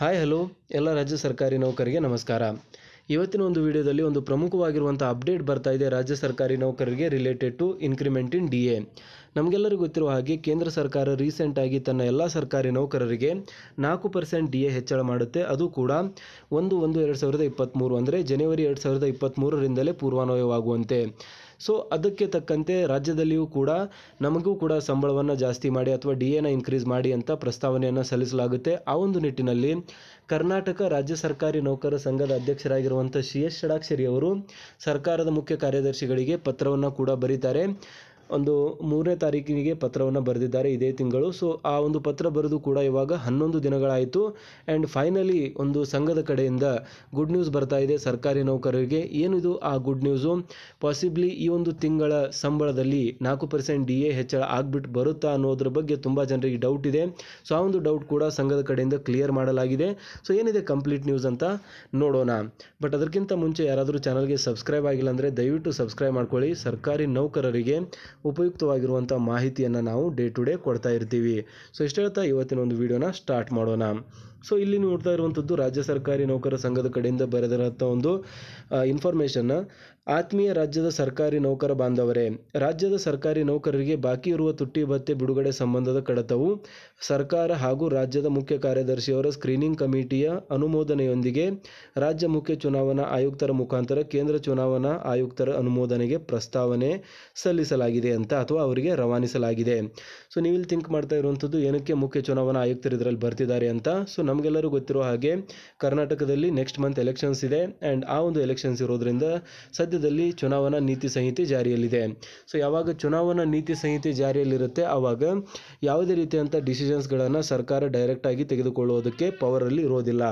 hi hello ಎಲ್ಲ ರಾಜ್ಯ ಸರ್ಕಾರಿ ನೌಕರಿಗೆ ನಮಸ್ಕಾರ ಇವತ್ತಿನ ಒಂದು ವಿಡಿಯೋದಲ್ಲಿ ಒಂದು ಪ್ರಮುಖವಾಗಿರುವಂಥ ಅಪ್ಡೇಟ್ ಬರ್ತಾ ಇದೆ ರಾಜ್ಯ ಸರ್ಕಾರಿ ನೌಕರರಿಗೆ related to increment in D A ನಮಗೆಲ್ಲರಿಗೂ ಗೊತ್ತಿರುವ ಹಾಗೆ ಕೇಂದ್ರ ಸರ್ಕಾರ ರೀಸೆಂಟಾಗಿ ತನ್ನ ಎಲ್ಲ ಸರ್ಕಾರಿ ನೌಕರರಿಗೆ ನಾಲ್ಕು ಪರ್ಸೆಂಟ್ ಡಿ ಎ ಹೆಚ್ಚಳ ಮಾಡುತ್ತೆ ಅದು ಕೂಡ ಒಂದು ಒಂದು ಎರಡು ಸಾವಿರದ ಇಪ್ಪತ್ತ್ಮೂರು ಅಂದರೆ ಜನವರಿ ಎರಡು ಸಾವಿರದ ಇಪ್ಪತ್ತ್ಮೂರರಿಂದಲೇ ಪೂರ್ವಾನ್ವಯವಾಗುವಂತೆ ಸೊ ಅದಕ್ಕೆ ತಕ್ಕಂತೆ ರಾಜ್ಯದಲ್ಲಿಯೂ ಕೂಡ ನಮಗೂ ಕೂಡ ಸಂಬಳವನ್ನು ಜಾಸ್ತಿ ಮಾಡಿ ಅಥವಾ ಡಿ ಎನ ಇನ್ಕ್ರೀಸ್ ಮಾಡಿ ಅಂತ ಪ್ರಸ್ತಾವನೆಯನ್ನು ಸಲ್ಲಿಸಲಾಗುತ್ತೆ ಆ ಒಂದು ನಿಟ್ಟಿನಲ್ಲಿ ಕರ್ನಾಟಕ ರಾಜ್ಯ ಸರ್ಕಾರಿ ನೌಕರ ಸಂಘದ ಅಧ್ಯಕ್ಷರಾಗಿರುವಂಥ ಸಿ ಎಸ್ ಷಡಾಕ್ಷರಿ ಅವರು ಸರ್ಕಾರದ ಮುಖ್ಯ ಕಾರ್ಯದರ್ಶಿಗಳಿಗೆ ಪತ್ರವನ್ನು ಕೂಡ ಬರೀತಾರೆ ಒಂದು ಮೂರನೇ ತಾರೀಕಿಗೆ ಪತ್ರವನ್ನು ಬರೆದಿದ್ದಾರೆ ಇದೇ ತಿಂಗಳು ಸೊ ಆ ಒಂದು ಪತ್ರ ಬರೆದು ಕೂಡ ಇವಾಗ ಹನ್ನೊಂದು ದಿನಗಳಾಯಿತು ಆ್ಯಂಡ್ ಫೈನಲಿ ಒಂದು ಸಂಘದ ಕಡೆಯಿಂದ ಗುಡ್ ನ್ಯೂಸ್ ಬರ್ತಾ ಇದೆ ಸರ್ಕಾರಿ ನೌಕರರಿಗೆ ಏನಿದು ಆ ಗುಡ್ ನ್ಯೂಸು ಪಾಸಿಬ್ಲಿ ಈ ಒಂದು ತಿಂಗಳ ಸಂಬಳದಲ್ಲಿ ನಾಲ್ಕು ಪರ್ಸೆಂಟ್ ಡಿ ಎ ಹೆಚ್ಚಳ ಆಗ್ಬಿಟ್ಟು ಬರುತ್ತಾ ಅನ್ನೋದ್ರ ಬಗ್ಗೆ ತುಂಬ ಜನರಿಗೆ ಡೌಟ್ ಇದೆ ಸೊ ಆ ಒಂದು ಡೌಟ್ ಕೂಡ ಸಂಘದ ಕಡೆಯಿಂದ ಕ್ಲಿಯರ್ ಮಾಡಲಾಗಿದೆ ಸೊ ಏನಿದೆ ಕಂಪ್ಲೀಟ್ ನ್ಯೂಸ್ ಅಂತ ನೋಡೋಣ ಬಟ್ ಅದಕ್ಕಿಂತ ಮುಂಚೆ ಯಾರಾದರೂ ಚಾನಲ್ಗೆ ಸಬ್ಸ್ಕ್ರೈಬ್ ಆಗಿಲ್ಲ ಅಂದರೆ ದಯವಿಟ್ಟು ಸಬ್ಸ್ಕ್ರೈಬ್ ಮಾಡ್ಕೊಳ್ಳಿ ಸರ್ಕಾರಿ ನೌಕರರಿಗೆ ಉಪಯುಕ್ತವಾಗಿರುವಂಥ ಮಾಹಿತಿಯನ್ನು ನಾವು ಡೇ ಟು ಡೇ ಕೊಡ್ತಾ ಇರ್ತೀವಿ ಸೊ ಇಷ್ಟು ಹೇಳ್ತಾ ಇವತ್ತಿನ ಒಂದು ವಿಡಿಯೋನ ಸ್ಟಾರ್ಟ್ ಮಾಡೋಣ ಸೊ ಇಲ್ಲಿ ನೋಡ್ತಾ ಇರುವಂಥದ್ದು ರಾಜ್ಯ ಸರ್ಕಾರಿ ನೌಕರ ಸಂಘದ ಕಡೆಯಿಂದ ಬರೆದಿರುವಂಥ ಒಂದು ಇನ್ಫಾರ್ಮೇಷನ್ನ ಆತ್ಮೀಯ ರಾಜ್ಯದ ಸರ್ಕಾರಿ ನೌಕರ ಬಾಂಧವರೇ ರಾಜ್ಯದ ಸರ್ಕಾರಿ ನೌಕರರಿಗೆ ಬಾಕಿ ಇರುವ ತುಟ್ಟಿ ಭತ್ತೆ ಬಿಡುಗಡೆ ಸಂಬಂಧದ ಕಡತವು ಸರ್ಕಾರ ಹಾಗೂ ರಾಜ್ಯದ ಮುಖ್ಯ ಕಾರ್ಯದರ್ಶಿಯವರ ಸ್ಕ್ರೀನಿಂಗ್ ಕಮಿಟಿಯ ಅನುಮೋದನೆಯೊಂದಿಗೆ ರಾಜ್ಯ ಮುಖ್ಯ ಚುನಾವಣಾ ಆಯುಕ್ತರ ಮುಖಾಂತರ ಕೇಂದ್ರ ಚುನಾವಣಾ ಆಯುಕ್ತರ ಅನುಮೋದನೆಗೆ ಪ್ರಸ್ತಾವನೆ ಸಲ್ಲಿಸಲಾಗಿದೆ ಅಂತ ಅಥವಾ ಅವರಿಗೆ ರವಾನಿಸಲಾಗಿದೆ ಸೊ ನೀವು ಇಲ್ಲಿ ಥಿಂಕ್ ಮಾಡ್ತಾ ಇರುವಂಥದ್ದು ಏನಕ್ಕೆ ಮುಖ್ಯ ಚುನಾವಣಾ ಆಯುಕ್ತರು ಇದರಲ್ಲಿ ಬರ್ತಿದ್ದಾರೆ ಅಂತ ಸೊ ನಮಗೆಲ್ಲರೂ ಗೊತ್ತಿರೋ ಹಾಗೆ ಕರ್ನಾಟಕದಲ್ಲಿ ನೆಕ್ಸ್ಟ್ ಮಂತ್ ಎಲೆಕ್ಷನ್ಸ್ ಇದೆ ಆ್ಯಂಡ್ ಆ ಒಂದು ಎಲೆಕ್ಷನ್ಸ್ ಇರೋದ್ರಿಂದ ಸದ್ಯದಲ್ಲಿ ಚುನಾವಣಾ ನೀತಿ ಸಂಹಿತೆ ಜಾರಿಯಲ್ಲಿದೆ ಸೊ ಯಾವಾಗ ಚುನಾವಣಾ ನೀತಿ ಸಂಹಿತೆ ಜಾರಿಯಲ್ಲಿರುತ್ತೆ ಆವಾಗ ಯಾವುದೇ ರೀತಿಯಂಥ ಡಿಸಿಷನ್ಸ್ಗಳನ್ನು ಸರ್ಕಾರ ಡೈರೆಕ್ಟಾಗಿ ತೆಗೆದುಕೊಳ್ಳೋದಕ್ಕೆ ಪವರಲ್ಲಿ ಇರೋದಿಲ್ಲ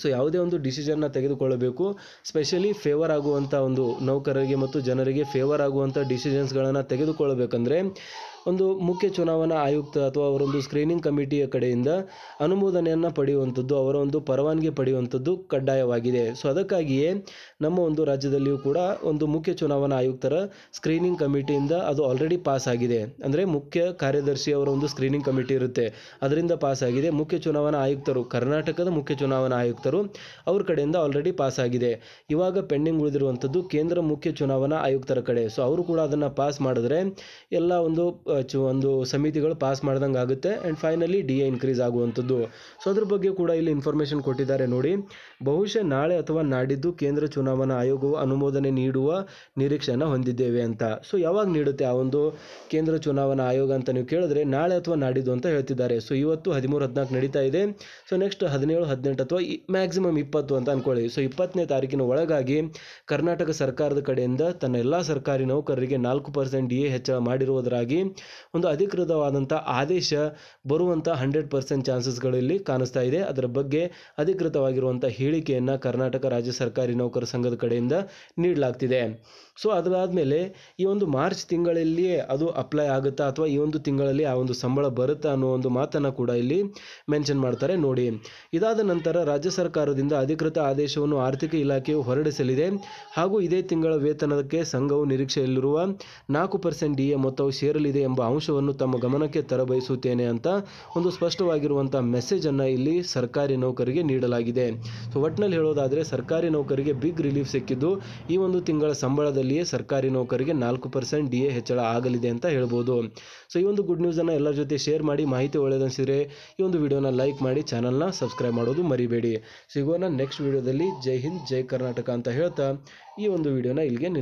ಸೊ ಯಾವುದೇ ಒಂದು ಡಿಸಿಷನ್ನ ತೆಗೆದುಕೊಳ್ಳಬೇಕು ಸ್ಪೆಷಲಿ ಫೇವರ್ ಆಗುವಂಥ ಒಂದು ನೌಕರರಿಗೆ ಮತ್ತು ಜನರಿಗೆ ಫೇವರ್ ಆಗುವಂಥ ಡಿಸಿಷನ್ಸ್ಗಳನ್ನು ತೆಗೆದುಕೊಳ್ಳಬೇಕಂದ್ರೆ ಒಂದು ಮುಖ್ಯ ಚುನಾವಣಾ ಆಯುಕ್ತ ಅಥವಾ ಅವರೊಂದು ಸ್ಕ್ರೀನಿಂಗ್ ಕಮಿಟಿಯ ಕಡೆಯಿಂದ ಅನುಮೋದನೆಯನ್ನು ಪಡೆಯುವಂಥದ್ದು ಅವರ ಒಂದು ಪರವಾನಗಿ ಪಡೆಯುವಂಥದ್ದು ಕಡ್ಡಾಯವಾಗಿದೆ ಸೊ ಅದಕ್ಕಾಗಿಯೇ ನಮ್ಮ ಒಂದು ರಾಜ್ಯದಲ್ಲಿಯೂ ಕೂಡ ಒಂದು ಮುಖ್ಯ ಚುನಾವಣಾ ಆಯುಕ್ತರ ಸ್ಕ್ರೀನಿಂಗ್ ಕಮಿಟಿಯಿಂದ ಅದು ಆಲ್ರೆಡಿ ಪಾಸ್ ಆಗಿದೆ ಅಂದರೆ ಮುಖ್ಯ ಕಾರ್ಯದರ್ಶಿ ಅವರ ಒಂದು ಸ್ಕ್ರೀನಿಂಗ್ ಕಮಿಟಿ ಇರುತ್ತೆ ಅದರಿಂದ ಪಾಸ್ ಆಗಿದೆ ಮುಖ್ಯ ಚುನಾವಣಾ ಆಯುಕ್ತರು ಕರ್ನಾಟಕದ ಮುಖ್ಯ ಚುನಾವಣಾ ಆಯುಕ್ತರು ಅವ್ರ ಕಡೆಯಿಂದ ಆಲ್ರೆಡಿ ಪಾಸ್ ಆಗಿದೆ ಇವಾಗ ಪೆಂಡಿಂಗ್ ಉಳಿದಿರುವಂಥದ್ದು ಕೇಂದ್ರ ಮುಖ್ಯ ಚುನಾವಣಾ ಆಯುಕ್ತರ ಕಡೆ ಸೊ ಅವರು ಕೂಡ ಅದನ್ನು ಪಾಸ್ ಮಾಡಿದ್ರೆ ಎಲ್ಲ ಒಂದು ಚು ಒಂದು ಸಮಿತಿಗಳು ಪಾಸ್ ಮಾಡ್ದಂಗೆ ಆಗುತ್ತೆ and finally D A increase ಆಗುವಂಥದ್ದು ಸೊ ಅದ್ರ ಬಗ್ಗೆ ಕೂಡ ಇಲ್ಲಿ ಇನ್ಫಾರ್ಮೇಷನ್ ಕೊಟ್ಟಿದ್ದಾರೆ ನೋಡಿ ಬಹುಶಃ ನಾಳೆ ಅಥವಾ ನಾಡಿದ್ದು ಕೇಂದ್ರ ಚುನಾವಣಾ ಆಯೋಗವು ಅನುಮೋದನೆ ನೀಡುವ ನಿರೀಕ್ಷೆಯನ್ನು ಹೊಂದಿದ್ದೇವೆ ಅಂತ ಸೊ ಯಾವಾಗ ನೀಡುತ್ತೆ ಆ ಒಂದು ಕೇಂದ್ರ ಚುನಾವಣಾ ಆಯೋಗ ಅಂತ ನೀವು ಕೇಳಿದ್ರೆ ನಾಳೆ ಅಥವಾ ನಾಡಿದ್ದು ಅಂತ ಹೇಳ್ತಿದ್ದಾರೆ ಸೊ ಇವತ್ತು ಹದಿಮೂರು ಹದಿನಾಲ್ಕು ನಡೀತಾ ಇದೆ ಸೊ ನೆಕ್ಸ್ಟ್ ಹದಿನೇಳು ಹದಿನೆಂಟು ಅಥವಾ ಮ್ಯಾಕ್ಸಿಮಮ್ ಇಪ್ಪತ್ತು ಅಂತ ಅಂದ್ಕೊಳ್ಳಿ ಸೊ ಇಪ್ಪತ್ತನೇ ತಾರೀಕಿನ ಒಳಗಾಗಿ ಕರ್ನಾಟಕ ಸರ್ಕಾರದ ಕಡೆಯಿಂದ ತನ್ನ ಎಲ್ಲ ಸರ್ಕಾರಿ ನೌಕರರಿಗೆ ನಾಲ್ಕು ಪರ್ಸೆಂಟ್ ಡಿ ಎ ಹೆಚ್ಚಳ ಮಾಡಿರುವುದರಾಗಿ ಒಂದು ಅಧಿಕೃತವಾದಂಥ ಆದೇಶ ಬರುವಂಥ ಹಂಡ್ರೆಡ್ ಪರ್ಸೆಂಟ್ ಚಾನ್ಸಸ್ಗಳಲ್ಲಿ ಕಾಣಿಸ್ತಾ ಇದೆ ಅದರ ಬಗ್ಗೆ ಅಧಿಕೃತವಾಗಿರುವಂಥ ಹೇಳಿಕೆಯನ್ನು ಕರ್ನಾಟಕ ರಾಜ್ಯ ಸರ್ಕಾರಿ ನೌಕರ ಸಂಘದ ಕಡೆಯಿಂದ ನೀಡಲಾಗ್ತಿದೆ ಸೊ ಮೇಲೆ ಈ ಒಂದು ಮಾರ್ಚ್ ತಿಂಗಳಲ್ಲಿಯೇ ಅದು ಅಪ್ಲೈ ಆಗುತ್ತಾ ಅಥವಾ ಈ ಒಂದು ತಿಂಗಳಲ್ಲಿ ಆ ಒಂದು ಸಂಬಳ ಬರುತ್ತಾ ಅನ್ನೋ ಒಂದು ಮಾತನ್ನು ಕೂಡ ಇಲ್ಲಿ ಮೆನ್ಷನ್ ಮಾಡ್ತಾರೆ ನೋಡಿ ಇದಾದ ನಂತರ ರಾಜ್ಯ ಸರ್ಕಾರದಿಂದ ಅಧಿಕೃತ ಆದೇಶವನ್ನು ಆರ್ಥಿಕ ಇಲಾಖೆಯು ಹೊರಡಿಸಲಿದೆ ಹಾಗೂ ಇದೇ ತಿಂಗಳ ವೇತನಕ್ಕೆ ಸಂಘವು ನಿರೀಕ್ಷೆಯಲ್ಲಿರುವ ನಾಲ್ಕು ಪರ್ಸೆಂಟ್ ಡಿಎ ಮೊತ್ತವು ಸೇರಲಿದೆ ಎಂಬ ಅಂಶವನ್ನು ತಮ್ಮ ಗಮನಕ್ಕೆ ತರಬಯಸುತ್ತೇನೆ ಅಂತ ಒಂದು ಮೆಸೇಜ್ ಅನ್ನ ಇಲ್ಲಿ ಸರ್ಕಾರಿ ನೌಕರಿಗೆ ನೀಡಲಾಗಿದೆ ಸೊ ಒಟ್ನಲ್ಲಿ ಹೇಳೋದಾದರೆ ಸರ್ಕಾರಿ ನೌಕರಿಗೆ ಬಿಗ್ ರಿಲೀಫ್ ಸಿಕ್ಕಿದ್ದು ಈ ಒಂದು ತಿಂಗಳ ಸಂಬಳದಲ್ಲಿಯೇ ಸರ್ಕಾರಿ ನೌಕರಿಗೆ ನಾಲ್ಕು ಪರ್ಸೆಂಟ್ ಡಿ ಎ ಹೆಚ್ಚಳ ಆಗಲಿದೆ ಅಂತ ಹೇಳ್ಬೋದು ಸೊ ಈ ಒಂದು ಗುಡ್ ನ್ಯೂಸ್ ಅನ್ನ ಎಲ್ಲರ ಜೊತೆ ಶೇರ್ ಮಾಡಿ ಮಾಹಿತಿ ಒಳ್ಳೆಯದನ್ಸಿದ್ರೆ ಈ ಒಂದು ವಿಡಿಯೋನ ಲೈಕ್ ಮಾಡಿ ಚಾನೆಲ್ನ ಸಬ್ಸ್ಕ್ರೈಬ್ ಮಾಡೋದು ಮರಿಬೇಡಿ ಸಿಗೋಣ ನೆಕ್ಸ್ಟ್ ವಿಡಿಯೋದಲ್ಲಿ ಜೈ ಹಿಂದ್ ಜೈ ಕರ್ನಾಟಕ ಅಂತ ಹೇಳ್ತಾ ಈ ಒಂದು ವಿಡಿಯೋನ ಇಲ್ಲಿಗೆ